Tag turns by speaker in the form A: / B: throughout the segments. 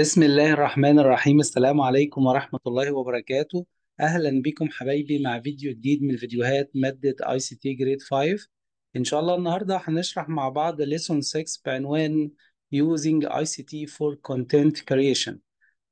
A: بسم الله الرحمن الرحيم السلام عليكم ورحمة الله وبركاته أهلا بكم حبايبي مع فيديو جديد من فيديوهات مادة ICT Grade 5 إن شاء الله النهاردة هنشرح مع بعض Lesson 6 بعنوان Using ICT for Content Creation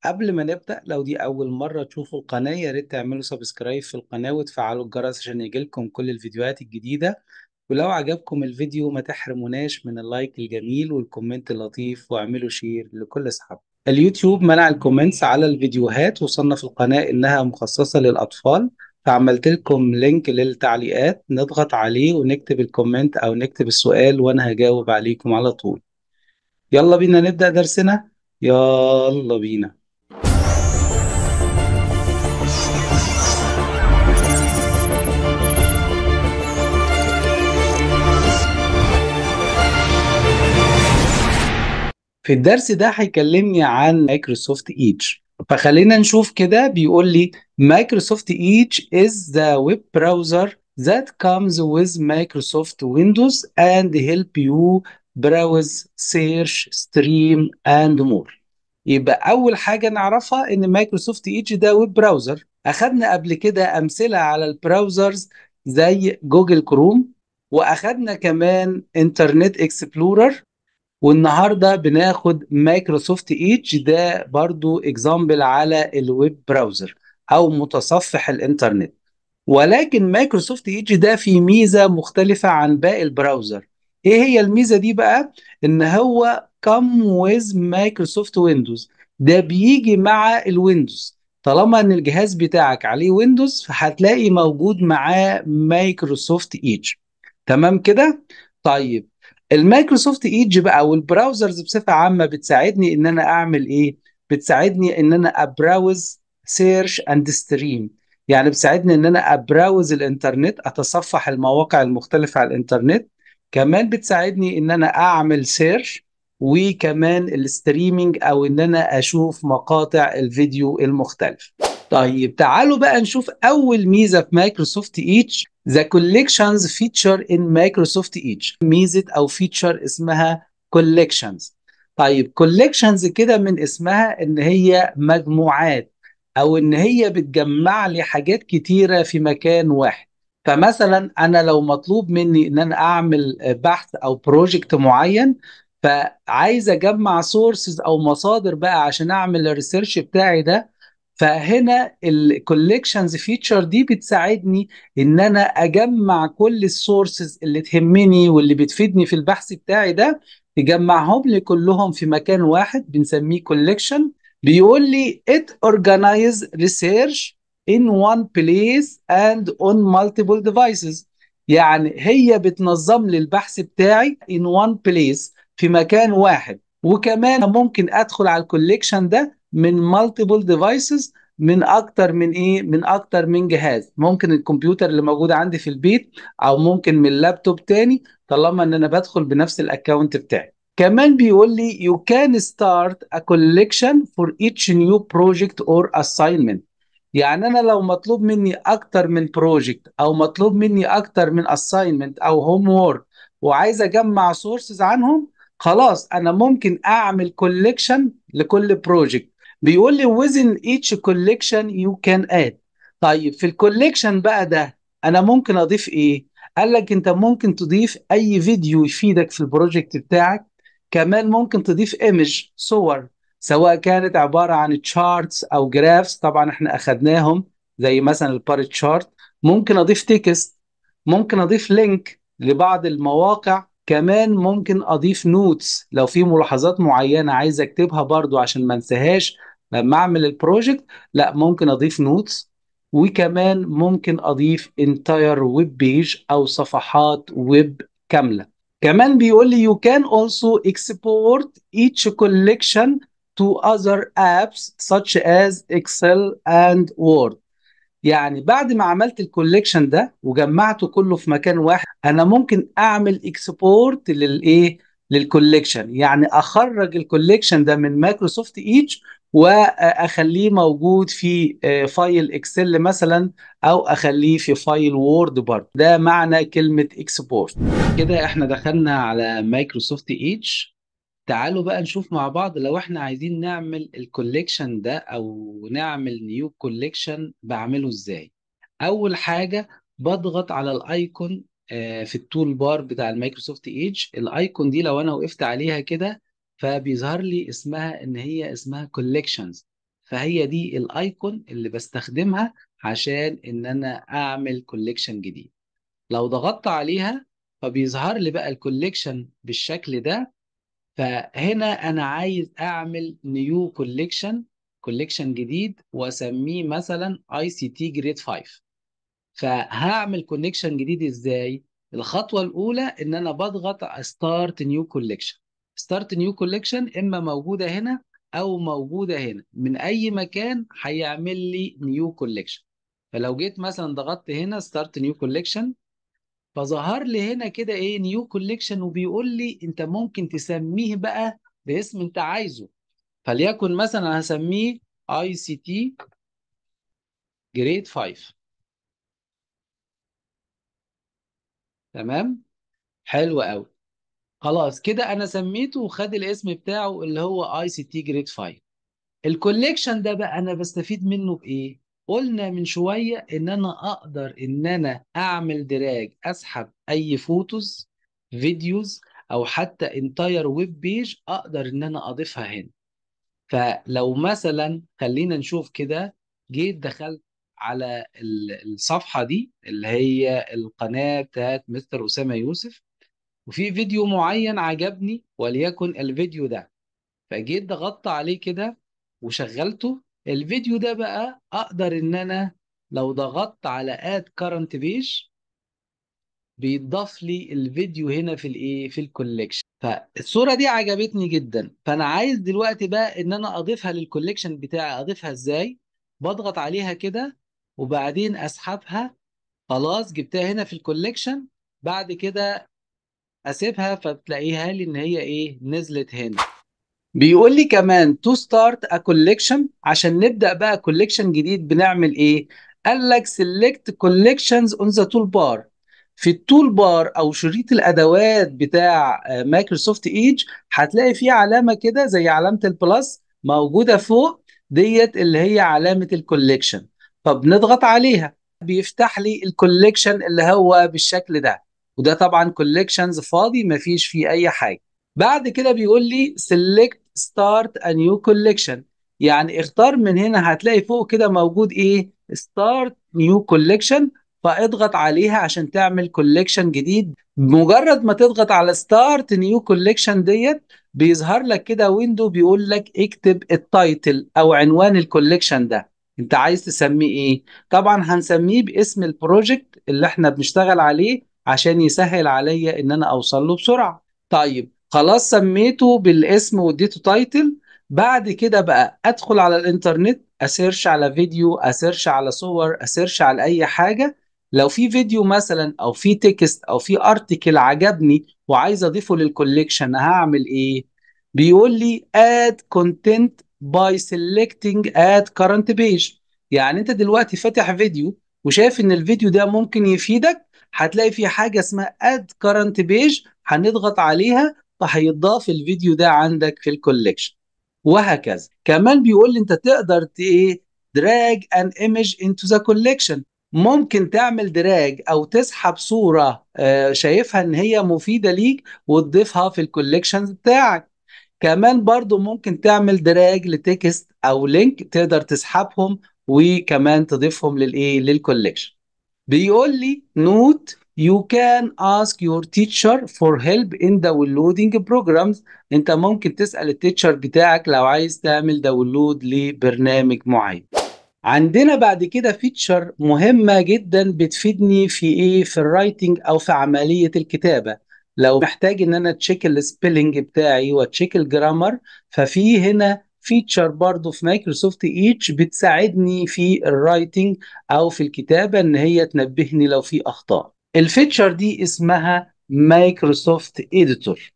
A: قبل ما نبدأ لو دي أول مرة تشوفوا القناة يا ريت تعملوا سبسكرايب في القناة وتفعلوا الجرس عشان يجيلكم كل الفيديوهات الجديدة ولو عجبكم الفيديو ما تحرموناش من اللايك الجميل والكومنت اللطيف واعملوا شير لكل أصحابكم اليوتيوب منع الكومنتس على الفيديوهات وصنف القناة إنها مخصصة للأطفال فعملت لكم لينك للتعليقات نضغط عليه ونكتب الكومنت أو نكتب السؤال وأنا هجاوب عليكم على طول يلا بينا نبدأ درسنا يلا بينا في الدرس ده هيكلمني عن مايكروسوفت ايدج فخلينا نشوف كده بيقول لي مايكروسوفت ايدج از ذا ويب براوزر ذات كامز ويز مايكروسوفت ويندوز اند هيلب يو براوز سيرش ستريم اند مور يبقى اول حاجه نعرفها ان مايكروسوفت ايدج ده ويب براوزر اخدنا قبل كده امثله على البراوزرز زي جوجل كروم واخدنا كمان انترنت اكسبلورر والنهارده بناخد مايكروسوفت ايدج ده برضو اكزامبل على الويب براوزر او متصفح الانترنت ولكن مايكروسوفت ايدج ده فيه ميزه مختلفه عن باقي البراوزر ايه هي الميزه دي بقى ان هو كم ويز مايكروسوفت ويندوز ده بيجي مع الويندوز طالما ان الجهاز بتاعك عليه ويندوز فهتلاقي موجود معاه مايكروسوفت ايدج تمام كده طيب المايكروسوفت ايدج بقى والبراوزرز بصفه عامه بتساعدني ان انا اعمل ايه بتساعدني ان انا ابراوز سيرش اند ستريم يعني بتساعدني ان انا ابراوز الانترنت اتصفح المواقع المختلفه على الانترنت كمان بتساعدني ان انا اعمل سيرش وكمان الستريمينج او ان انا اشوف مقاطع الفيديو المختلفه طيب تعالوا بقى نشوف اول ميزه في مايكروسوفت ايتش ذا كوليكشنز فيتشر ان مايكروسوفت ايتش ميزه او فيتشر اسمها كوليكشنز طيب كوليكشنز كده من اسمها ان هي مجموعات او ان هي بتجمع لي حاجات كتيره في مكان واحد فمثلا انا لو مطلوب مني ان انا اعمل بحث او بروجكت معين فعايز اجمع سورسز او مصادر بقى عشان اعمل الريسيرش بتاعي ده فهنا الكوليكشنز فيتشر دي بتساعدني ان انا اجمع كل السورسز اللي تهمني واللي بتفيدني في البحث بتاعي ده تجمعهم لي كلهم في مكان واحد بنسميه كوليكشن بيقول لي it organize research in one place and on multiple devices يعني هي بتنظم لي البحث بتاعي in one place في مكان واحد وكمان ممكن ادخل على الكوليكشن ده من مالتيبل ديفايسز من اكتر من ايه من اكتر من جهاز ممكن الكمبيوتر اللي موجود عندي في البيت او ممكن من لابتوب تاني طالما ان انا بدخل بنفس الاكونت بتاعي كمان بيقول لي you can start a collection for each new project or assignment يعني انا لو مطلوب مني اكتر من بروجكت او مطلوب مني اكتر من assignment او هوم وورك وعايز اجمع سورسز عنهم خلاص انا ممكن اعمل كوليكشن لكل بروجكت بيقول لي within each collection you can add طيب في الكوليكشن بقى ده انا ممكن اضيف ايه قال لك انت ممكن تضيف اي فيديو يفيدك في البروجكت بتاعك كمان ممكن تضيف ايمج صور سواء كانت عباره عن تشارتس او جرافس طبعا احنا اخدناهم زي مثلا البار تشارت ممكن اضيف تكست ممكن اضيف لينك لبعض المواقع كمان ممكن اضيف نوتس لو في ملاحظات معينه عايز اكتبها برضو عشان ما انساهاش لما اعمل البروجكت لا ممكن اضيف نوتس وكمان ممكن اضيف انتاير ويب بيج او صفحات ويب كامله كمان بيقول لي you can also export each collection to other apps such as Excel and Word يعني بعد ما عملت الكوليكشن ده وجمعته كله في مكان واحد انا ممكن اعمل اكسبورت للايه للكوليكشن يعني اخرج الكوليكشن ده من مايكروسوفت ايتش واخليه موجود في آه، فايل اكسل مثلا او اخليه في فايل وورد برضه ده معنى كلمه اكسبورت كده احنا دخلنا على مايكروسوفت ايدج تعالوا بقى نشوف مع بعض لو احنا عايزين نعمل الكوليكشن ده او نعمل نيو كوليكشن بعمله ازاي اول حاجه بضغط على الايكون آه، في التول بار بتاع المايكروسوفت ايدج الايكون دي لو انا وقفت عليها كده فبيظهر لي اسمها ان هي اسمها كوليكشنز فهي دي الايكون اللي بستخدمها عشان ان انا اعمل كوليكشن جديد لو ضغطت عليها فبيظهر لي بقى الكوليكشن بالشكل ده فهنا انا عايز اعمل نيو كوليكشن كوليكشن جديد واسميه مثلا اي سي تي جريد 5 فهعمل كونكشن جديد ازاي الخطوه الاولى ان انا بضغط ستارت نيو كوليكشن ستارت نيو كوليكشن اما موجوده هنا او موجوده هنا من اي مكان هيعمل لي نيو كوليكشن فلو جيت مثلا ضغطت هنا ستارت نيو كوليكشن فظهر لي هنا كده ايه نيو كوليكشن وبيقول لي انت ممكن تسميه بقى باسم انت عايزه فليكن مثلا هسميه اي سي تي جريد 5 تمام حلو قوي خلاص كده انا سميته وخد الاسم بتاعه اللي هو اي سي تي جريد 5 الكوليكشن ده بقى انا بستفيد منه بايه قلنا من شويه ان انا اقدر ان انا اعمل دراج اسحب اي فوتوز فيديوز او حتى انتاير ويب بيج اقدر ان انا اضيفها هنا فلو مثلا خلينا نشوف كده جيت دخلت على الصفحه دي اللي هي القناه بتاعت مستر اسامه يوسف وفي فيديو معين عجبني وليكن الفيديو ده فجيت ضغطت عليه كده وشغلته الفيديو ده بقى اقدر ان انا لو ضغطت على اد كارنت بيج بيضاف لي الفيديو هنا في الايه في الكوليكشن فالصوره دي عجبتني جدا فانا عايز دلوقتي بقى ان انا اضيفها للكوليكشن بتاعي اضيفها ازاي بضغط عليها كده وبعدين اسحبها خلاص جبتها هنا في الكوليكشن بعد كده اسيبها فتلاقيها لي ان هي ايه نزلت هنا بيقول لي كمان تو ستارت ا كوليكشن عشان نبدا بقى كوليكشن جديد بنعمل ايه قال لك سيلكت كوليكشنز اون ذا تول بار في التول بار او شريط الادوات بتاع مايكروسوفت ايدج هتلاقي فيه علامه كده زي علامه البلس موجوده فوق ديت اللي هي علامه الكوليكشن فبنضغط عليها بيفتح لي الكوليكشن اللي هو بالشكل ده وده طبعا كوليكشنز فاضي ما فيش فيه اي حاجه بعد كده بيقول لي select start a new collection يعني اختار من هنا هتلاقي فوق كده موجود ايه start new collection فاضغط عليها عشان تعمل كوليكشن جديد مجرد ما تضغط على ستارت نيو كوليكشن ديت بيظهر لك كده ويندو بيقول لك اكتب التايتل او عنوان الكوليكشن ده انت عايز تسميه ايه طبعا هنسميه باسم البروجكت اللي احنا بنشتغل عليه عشان يسهل عليا ان انا اوصل له بسرعه طيب خلاص سميته بالاسم واديته تايتل بعد كده بقى ادخل على الانترنت اسيرش على فيديو اسيرش على صور اسيرش على اي حاجه لو في فيديو مثلا او في تكست او في ارتكل عجبني وعايز اضيفه للكوليكشن هعمل ايه بيقول لي اد كونتنت باي سيلكتنج اد كرنت بيج يعني انت دلوقتي فاتح فيديو وشايف ان الفيديو ده ممكن يفيدك هتلاقي في حاجه اسمها اد كرنت بيج هنضغط عليها فهيتضاف الفيديو ده عندك في الكوليكشن وهكذا كمان بيقول لي انت تقدر ايه دراج ان ايمج انتو ذا كوليكشن ممكن تعمل دراج او تسحب صوره آه، شايفها ان هي مفيده ليك وتضيفها في الكوليكشن بتاعك كمان برضو ممكن تعمل دراج لتكست او لينك تقدر تسحبهم وكمان تضيفهم للايه للكوليكشن بيقول لي نوت you can ask your teacher for help in downloading programs انت ممكن تسأل التيتشر بتاعك لو عايز تعمل داونلود لبرنامج معين عندنا بعد كده فيتشر مهمة جدا بتفيدني في ايه في الرايتنج او في عملية الكتابة لو محتاج ان انا تشيك السبيلنج بتاعي وتشيك الجرامر ففي هنا فيتشر برضو في مايكروسوفت ايتش بتساعدني في الرايتنج او في الكتابه ان هي تنبهني لو في اخطاء الفيتشر دي اسمها مايكروسوفت اديتور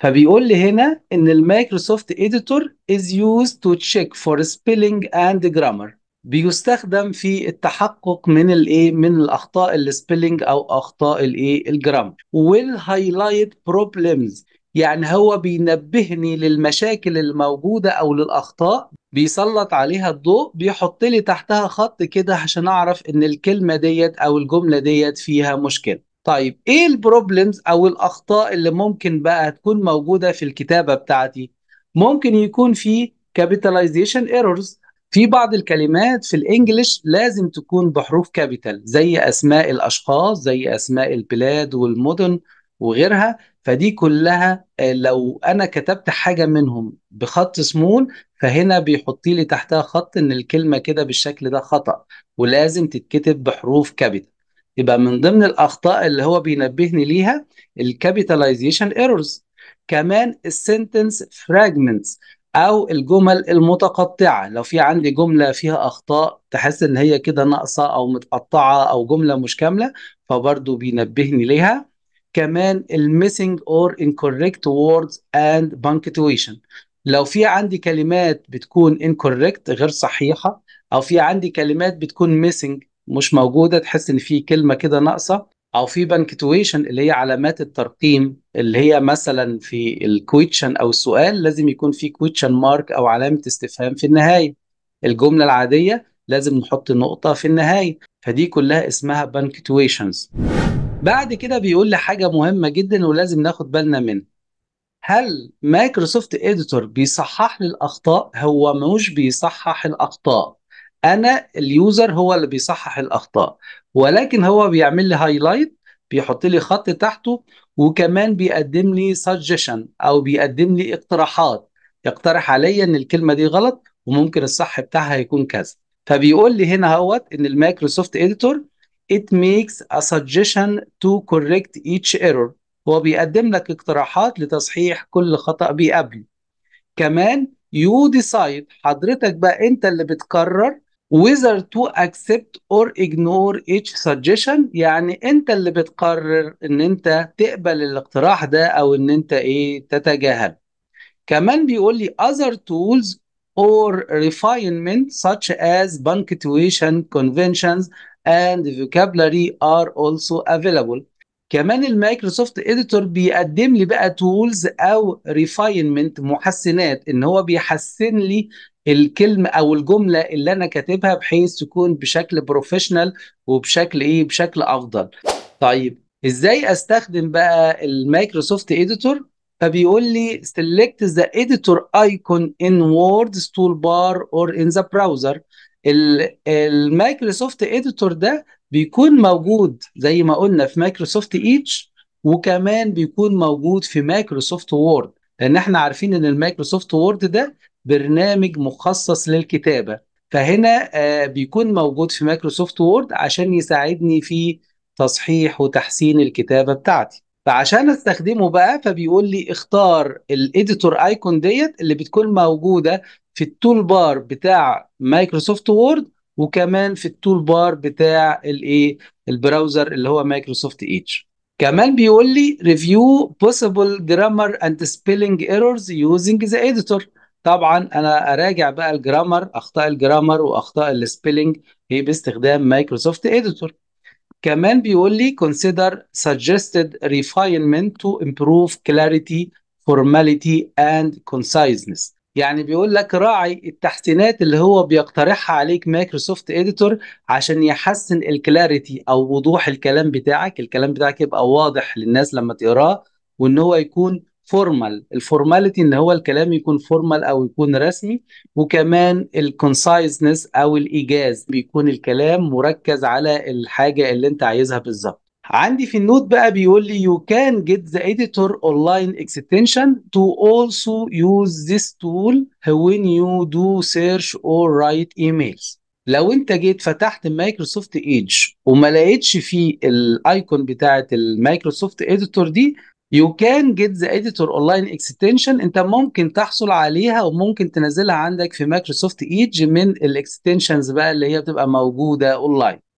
A: فبيقول لي هنا ان المايكروسوفت اديتور از يوز تو تشيك فور سبيلنج اند جرامر بيستخدم في التحقق من الايه من الاخطاء السبيلنج او اخطاء الايه الجرامر والهايلايت بروبلمز يعني هو بينبهني للمشاكل الموجودة أو للأخطاء بيسلط عليها الضوء بيحط لي تحتها خط كده عشان أعرف إن الكلمة ديت أو الجملة ديت فيها مشكلة طيب إيه البروبلمز أو الأخطاء اللي ممكن بقى تكون موجودة في الكتابة بتاعتي ممكن يكون في capitalization errors في بعض الكلمات في الانجليش لازم تكون بحروف كابيتال زي اسماء الاشخاص زي اسماء البلاد والمدن وغيرها فدي كلها آه، لو انا كتبت حاجه منهم بخط سمول فهنا بيحط لي تحتها خط ان الكلمه كده بالشكل ده خطا ولازم تتكتب بحروف كابيتال يبقى من ضمن الاخطاء اللي هو بينبهني ليها الكابيتاليزيشن ايرورز كمان السنتنس فراجمنتس او الجمل المتقطعه لو في عندي جمله فيها اخطاء تحس ان هي كده ناقصه او متقطعه او جمله مش كامله فبرضه بينبهني ليها كمان الميسنج اور انكوريكت ووردز اند بانكتويشن لو في عندي كلمات بتكون انكوريكت غير صحيحه او في عندي كلمات بتكون ميسنج مش موجوده تحس ان في كلمه كده ناقصه او في بنكتويشن اللي هي علامات الترقيم اللي هي مثلا في الكويتشن او السؤال لازم يكون في كويتشن مارك او علامه استفهام في النهايه الجمله العاديه لازم نحط نقطه في النهايه فدي كلها اسمها بنكتويشنز بعد كده بيقول لي حاجه مهمه جدا ولازم ناخد بالنا منها هل مايكروسوفت اديتور بيصحح لي الاخطاء هو مش بيصحح الاخطاء انا اليوزر هو اللي بيصحح الاخطاء ولكن هو بيعمل لي هايلايت بيحط لي خط تحته وكمان بيقدم لي سجشن او بيقدم لي اقتراحات يقترح عليا ان الكلمه دي غلط وممكن الصح بتاعها يكون كذا فبيقول لي هنا اهوت ان المايكروسوفت اديتور it makes a suggestion to correct each error هو بيقدم لك اقتراحات لتصحيح كل خطأ بيقابله كمان you decide حضرتك بقى انت اللي بتقرر whether to accept or ignore each suggestion يعني انت اللي بتقرر ان انت تقبل الاقتراح ده او ان انت ايه تتجاهله كمان بيقول لي other tools or refinement such as punctuation conventions and vocabulary are also available كمان المايكروسوفت اديتور بيقدم لي بقى تولز او ريفاينمنت محسنات ان هو بيحسن لي الكلمه او الجمله اللي انا كاتبها بحيث تكون بشكل بروفيشنال وبشكل ايه بشكل افضل طيب ازاي استخدم بقى المايكروسوفت اديتور فبيقول لي select the editor icon in words toolbar or in the browser المايكروسوفت اديتور ده بيكون موجود زي ما قلنا في مايكروسوفت ايتش وكمان بيكون موجود في مايكروسوفت وورد لان احنا عارفين ان المايكروسوفت وورد ده برنامج مخصص للكتابه فهنا آه، بيكون موجود في مايكروسوفت وورد عشان يساعدني في تصحيح وتحسين الكتابه بتاعتي فعشان استخدمه بقى فبيقول لي اختار الايديتور ايكون ديت اللي بتكون موجوده في التول بار بتاع مايكروسوفت وورد وكمان في التول بار بتاع الايه البراوزر اللي هو مايكروسوفت ايدج كمان بيقول لي ريفيو possible grammar and spelling errors using the editor طبعا انا اراجع بقى الجرامر اخطاء الجرامر واخطاء السبيلنج هي باستخدام مايكروسوفت اديتور كمان بيقول لي consider suggested refinement to improve clarity formality and conciseness يعني بيقول لك راعي التحسينات اللي هو بيقترحها عليك مايكروسوفت اديتور عشان يحسن الكلاريتي او وضوح الكلام بتاعك الكلام بتاعك يبقى واضح للناس لما تقراه وان هو يكون فورمال الفورماليتي ان هو الكلام يكون فورمال او يكون رسمي وكمان الكونسايزنس او الايجاز بيكون الكلام مركز على الحاجه اللي انت عايزها بالظبط عندي في النوت بقى بيقول لي you can get the editor online extension to also use this tool when you do search or write emails لو انت جيت فتحت مايكروسوفت ايدج وما لقيتش فيه الايكون بتاعه المايكروسوفت اديتور دي يو كان جيت ذا اديتور اونلاين اكستنشن انت ممكن تحصل عليها وممكن تنزلها عندك في مايكروسوفت ايدج من الاكستنشنز بقى اللي هي بتبقى موجوده اونلاين